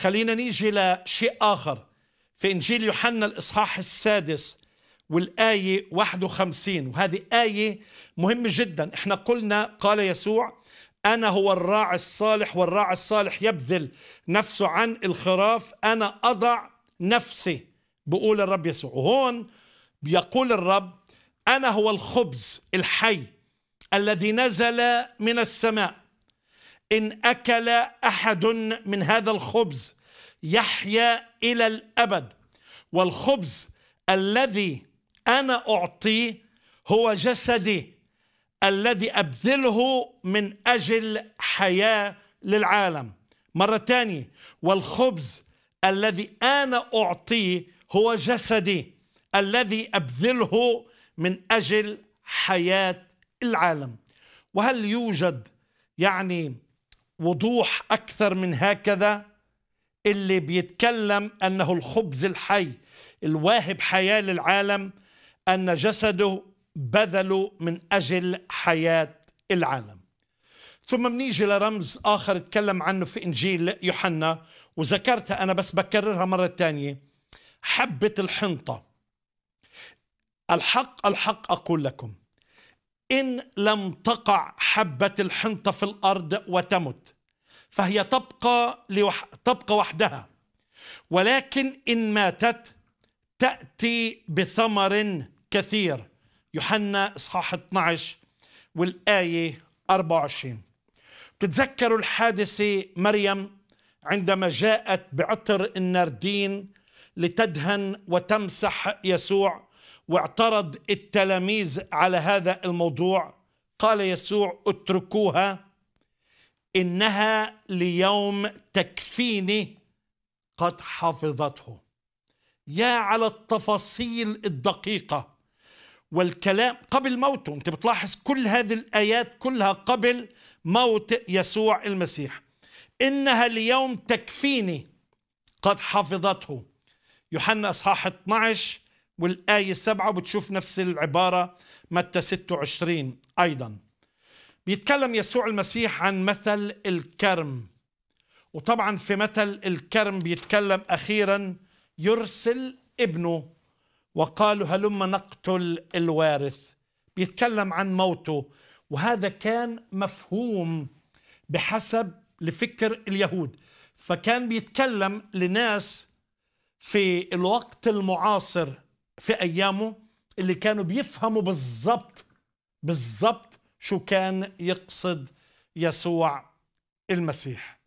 خلينا نيجي لشيء آخر في إنجيل يوحنا الإصحاح السادس والآية 51 وهذه آية مهمة جدا احنا قلنا قال يسوع أنا هو الراعي الصالح والراعي الصالح يبذل نفسه عن الخراف أنا أضع نفسي بقول الرب يسوع وهون بيقول الرب أنا هو الخبز الحي الذي نزل من السماء إن أكل أحد من هذا الخبز يحيا إلى الأبد والخبز الذي أنا أعطيه هو جسدي الذي أبذله من أجل حياة للعالم مرة ثانية والخبز الذي أنا أعطيه هو جسدي الذي أبذله من أجل حياة العالم وهل يوجد يعني وضوح أكثر من هكذا اللي بيتكلم أنه الخبز الحي الواهب حياة للعالم أن جسده بذله من أجل حياة العالم ثم بنيجي لرمز آخر اتكلم عنه في إنجيل يوحنا وذكرتها أنا بس بكررها مرة تانية حبة الحنطة الحق الحق أقول لكم إن لم تقع حبة الحنطة في الأرض وتمت فهي تبقى لوح... تبقى وحدها ولكن إن ماتت تأتي بثمر كثير يوحنا إصحاح 12 والآية 24 تتذكروا الحادثة مريم عندما جاءت بعطر النردين لتدهن وتمسح يسوع واعترض التلاميذ على هذا الموضوع قال يسوع اتركوها انها ليوم تكفيني قد حفظته يا على التفاصيل الدقيقه والكلام قبل موته انت بتلاحظ كل هذه الايات كلها قبل موت يسوع المسيح انها ليوم تكفيني قد حفظته يوحنا اصحاح 12 والآية السبعة بتشوف نفس العبارة متى 26 أيضا بيتكلم يسوع المسيح عن مثل الكرم وطبعا في مثل الكرم بيتكلم أخيرا يرسل ابنه وقالوا هلم نقتل الوارث بيتكلم عن موته وهذا كان مفهوم بحسب لفكر اليهود فكان بيتكلم لناس في الوقت المعاصر في ايامه اللي كانوا بيفهموا بالضبط بالضبط شو كان يقصد يسوع المسيح